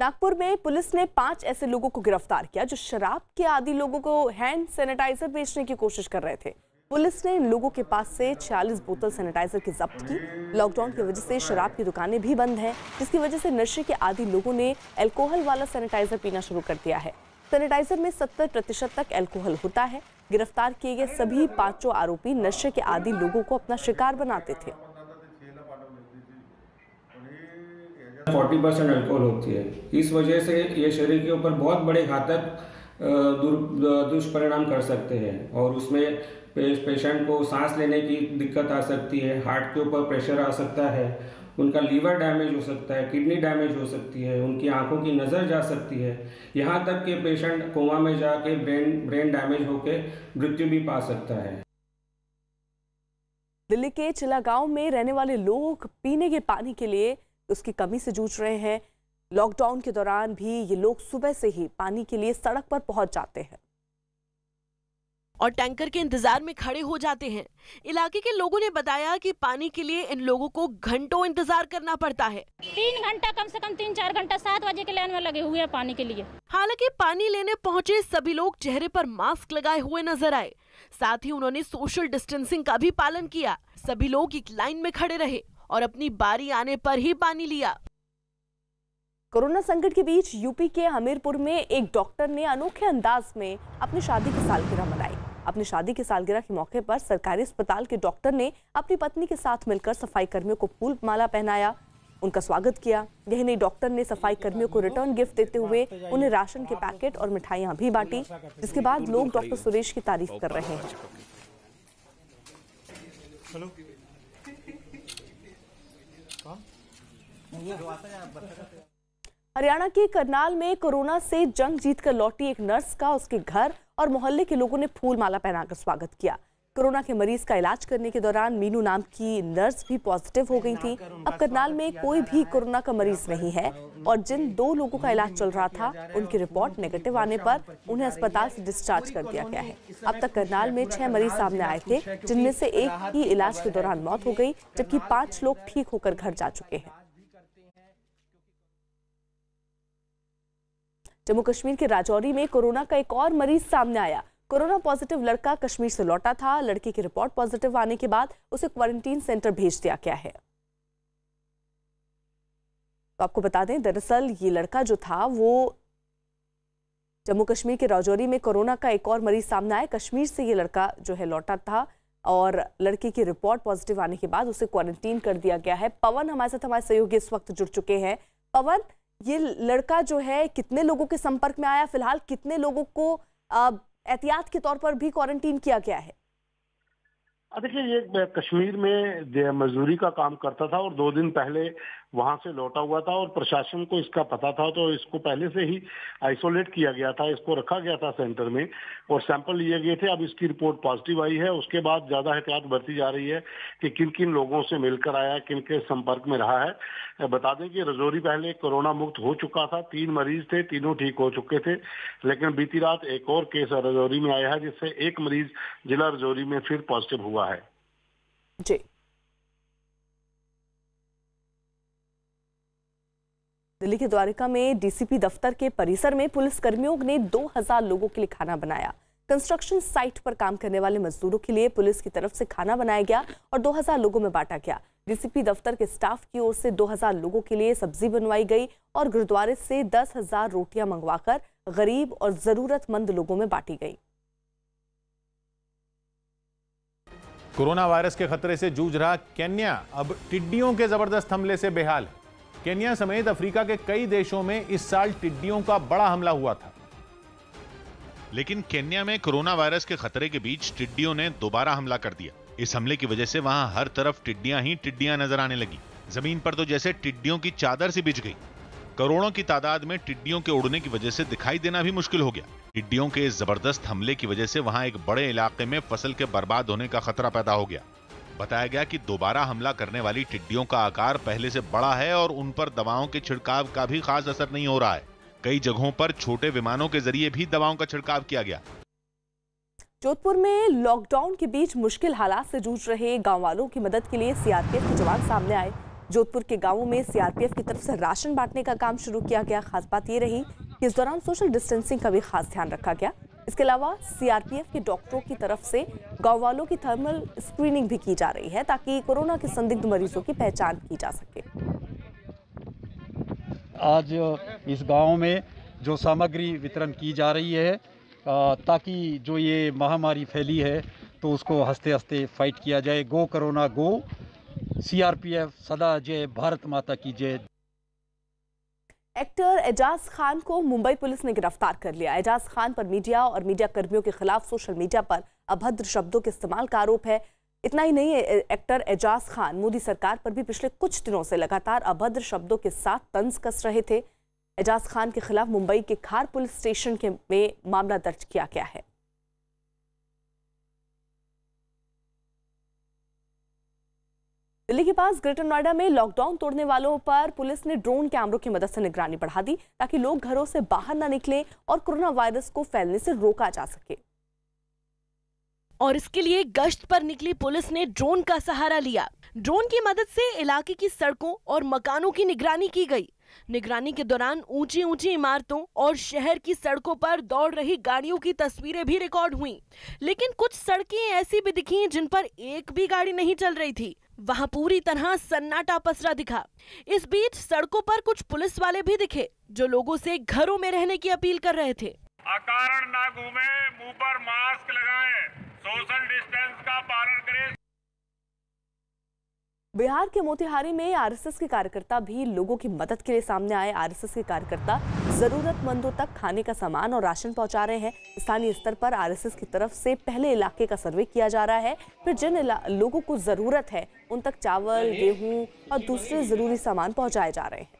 नागपुर में पुलिस ने पांच ऐसे लोगों को गिरफ्तार किया जो शराब के आदि लोगों को हैंड सैनिटाइजर बेचने की कोशिश कर रहे थे पुलिस ने इन लोगों के पास से 46 बोतल सैनिटाइजर की जब्त की लॉकडाउन की वजह से शराब की दुकानें भी बंद हैं जिसकी वजह से नशे के आदि लोगों ने अल्कोहल वाला सैनिटाइजर पीना शुरू कर दिया है सैनिटाइजर में 70 प्रतिशत तक अल्कोहल होता है गिरफ्तार किए गए सभी पांचों आरोपी नशे के आदि लोगों को अपना शिकार बनाते थे फोर्टी परसेंट अल्कोहल होती है इस वजह से ये शरीर के ऊपर बहुत बड़े घातक दुष्परिणाम कर सकते हैं और उसमें पेशेंट को सांस लेने की दिक्कत आ सकती है हार्ट के ऊपर प्रेशर आ सकता है उनका लीवर डैमेज हो सकता है किडनी डैमेज हो सकती है उनकी आंखों की नज़र जा सकती है यहाँ तक कि पेशेंट कोमा में जाके ब्रेन ब्रेन डैमेज होकर मृत्यु भी पा सकता है दिल्ली के चिला गांव में रहने वाले लोग पीने के पानी के लिए उसकी कमी से जूझ रहे हैं लॉकडाउन के दौरान भी ये लोग सुबह से ही पानी के लिए सड़क पर पहुंच जाते हैं और टैंकर के इंतजार में खड़े हो जाते हैं इलाके के लोगों ने बताया कि पानी के लिए इन लोगों को घंटों इंतजार करना पड़ता है तीन घंटा कम से कम तीन चार घंटा सात बजे के लाइन में लगे हुए हैं पानी के लिए हालांकि पानी लेने पहुंचे सभी लोग चेहरे पर मास्क लगाए हुए नजर आए साथ ही उन्होंने सोशल डिस्टेंसिंग का भी पालन किया सभी लोग एक लाइन में खड़े रहे और अपनी बारी आने पर ही पानी लिया कोरोना संकट के बीच यूपी के हमीरपुर में एक डॉक्टर ने अनोखे अंदाज में अपनी शादी की सालगिरह मनाई अपनी शादी की सालगिरह के मौके पर सरकारी अस्पताल के डॉक्टर ने अपनी पत्नी के साथ मिलकर सफाई कर्मियों को फूल माला पहनाया उनका स्वागत किया यही नहीं डॉक्टर ने सफाई कर्मियों को रिटर्न गिफ्ट देते हुए उन्हें राशन के पैकेट और मिठाइयां भी बांटी जिसके बाद लोग डॉक्टर सुरेश की तारीफ कर रहे हैं हरियाणा के करनाल में कोरोना से जंग जीतकर लौटी एक नर्स का उसके घर और मोहल्ले के लोगों ने फूल माला पहनाकर स्वागत किया कोरोना के मरीज का इलाज करने के दौरान मीनू नाम की नर्स भी पॉजिटिव हो गई थी अब करनाल में कोई भी कोरोना का मरीज नहीं है और जिन दो लोगों का इलाज चल रहा था उनकी रिपोर्ट नेगेटिव आने पर उन्हें अस्पताल से डिस्चार्ज कर दिया गया है अब तक करनाल में छह मरीज सामने आए थे जिनमें से एक की इलाज के दौरान मौत हो गई जबकि पांच लोग ठीक होकर घर जा चुके हैं जम्मू कश्मीर के राजौरी में कोरोना का एक और मरीज सामने आया कोरोना पॉजिटिव लड़का कश्मीर से लौटा था लड़की की रिपोर्ट पॉजिटिव आने के बाद उसे क्वारंटीन सेंटर भेज दिया गया है तो आपको बता दें दरअसल ये लड़का जो था वो जम्मू कश्मीर के राजौरी में कोरोना का एक और मरीज सामने आया कश्मीर से ये लड़का जो है लौटा था और लड़की की रिपोर्ट पॉजिटिव आने के बाद उसे क्वारंटीन कर दिया गया है पवन हमारे साथ हमारे सहयोगी इस वक्त जुड़ चुके हैं पवन ये लड़का जो है कितने लोगों के संपर्क में आया फिलहाल कितने लोगों को एहतियात के तौर पर भी क्वारंटीन किया गया है देखिए ये कश्मीर में मजदूरी का काम करता था और दो दिन पहले वहां से लौटा हुआ था और प्रशासन को इसका पता था तो इसको पहले से ही आइसोलेट किया गया था इसको रखा गया था सेंटर में और सैंपल लिए गए थे अब इसकी रिपोर्ट पॉजिटिव आई है उसके बाद ज़्यादा एहतियात बरती जा रही है कि किन किन लोगों से मिलकर आया किन के संपर्क में रहा है बता दें कि रजौरी पहले कोरोना मुक्त हो चुका था तीन मरीज थे तीनों ठीक हो चुके थे लेकिन बीती रात एक और केस रजौरी में आया है जिससे एक मरीज जिला रजौरी में फिर पॉजिटिव हुआ है जी दिल्ली के द्वारिका में डीसीपी दफ्तर के परिसर में पुलिसकर्मियों ने 2000 लोगों के लिए खाना बनाया कंस्ट्रक्शन साइट पर काम करने वाले मजदूरों के लिए पुलिस की तरफ से खाना बनाया गया और 2000 लोगों में बांटा गया डीसीपी दफ्तर के स्टाफ की ओर से 2000 लोगों के लिए सब्जी बनवाई गई और गुरुद्वारे से दस रोटियां मंगवाकर गरीब और जरूरतमंद लोगों में बांटी गई कोरोना वायरस के खतरे से जूझ रहा कन्या अब टिड्डियों के जबरदस्त हमले से बेहाल है केन्या समेत अफ्रीका के कई देशों में इस साल टिड्डियों का बड़ा हमला हुआ था लेकिन केन्या में कोरोना वायरस के खतरे के बीच टिड्डियों ने दोबारा हमला कर दिया इस हमले की वजह से वहां हर तरफ टिड्डियां ही टिड्डियां नजर आने लगी जमीन पर तो जैसे टिड्डियों की चादर सी बिछ गई करोड़ों की तादाद में टिड्डियों के उड़ने की वजह से दिखाई देना भी मुश्किल हो गया टिड्डियों के इस जबरदस्त हमले की वजह से वहां एक बड़े इलाके में फसल के बर्बाद होने का खतरा पैदा हो गया बताया गया कि दोबारा हमला करने वाली टिड्डियों का आकार पहले से बड़ा है और उन पर दवाओं के छिड़काव का भी खास असर नहीं हो रहा है कई जगहों पर छोटे विमानों के जरिए भी दवाओं का छिड़काव किया गया जोधपुर में लॉकडाउन के बीच मुश्किल हालात से जूझ रहे गाँव वालों की मदद के लिए सीआरपीएफ के जवान सामने आए जोधपुर के गाँव में सीआरपीएफ की तरफ से राशन बांटने का काम शुरू किया गया खास बात ये रही कि इस दौरान सोशल डिस्टेंसिंग का भी खास ध्यान रखा गया इसके अलावा सीआरपीएफ के डॉक्टरों की तरफ से गाँव वालों की थर्मल स्क्रीनिंग भी की जा रही है ताकि कोरोना के संदिग्ध मरीजों की पहचान की जा सके आज इस गांव में जो सामग्री वितरण की जा रही है ताकि जो ये महामारी फैली है तो उसको हंसते हंसते फाइट किया जाए गो करोना गो सीआरपीएफ सदा जय भारत माता की जय एक्टर एजाज खान को मुंबई पुलिस ने गिरफ्तार कर लिया एजाज खान पर मीडिया और मीडिया कर्मियों के खिलाफ सोशल मीडिया पर अभद्र शब्दों के इस्तेमाल का आरोप है इतना ही नहीं एक्टर एजाज खान मोदी सरकार पर भी पिछले कुछ दिनों से लगातार अभद्र शब्दों के साथ तंज कस रहे थे एजाज खान के खिलाफ मुंबई के खार पुलिस स्टेशन के में मामला दर्ज किया गया है दिल्ली के पास ग्रेटर नोएडा में लॉकडाउन तोड़ने वालों पर पुलिस ने ड्रोन कैमरों की मदद से निगरानी बढ़ा दी ताकि लोग घरों से बाहर ना निकलें और कोरोना वायरस को फैलने से रोका जा सके और इसके लिए गश्त पर निकली पुलिस ने ड्रोन का सहारा लिया ड्रोन की मदद से इलाके की सड़कों और मकानों की निगरानी की गई निगरानी के दौरान ऊंची ऊंची इमारतों और शहर की सड़कों पर दौड़ रही गाड़ियों की तस्वीरें भी रिकॉर्ड हुई लेकिन कुछ सड़कें ऐसी भी दिखी जिन पर एक भी गाड़ी नहीं चल रही थी वहां पूरी तरह सन्नाटा पसरा दिखा इस बीच सड़कों पर कुछ पुलिस वाले भी दिखे जो लोगों से घरों में रहने की अपील कर रहे थे अकारण ना घूमे मुंह पर मास्क लगाए सोशल डिस्टेंस का पालन करें बिहार के मोतिहारी में आरएसएस के कार्यकर्ता भी लोगों की मदद के लिए सामने आए आरएसएस के कार्यकर्ता जरूरतमंदों तक खाने का सामान और राशन पहुंचा रहे हैं स्थानीय स्तर पर आरएसएस की तरफ से पहले इलाके का सर्वे किया जा रहा है फिर जिन लोगों को जरूरत है उन तक चावल गेहूं और दूसरे जरूरी सामान पहुंचाए जा रहे हैं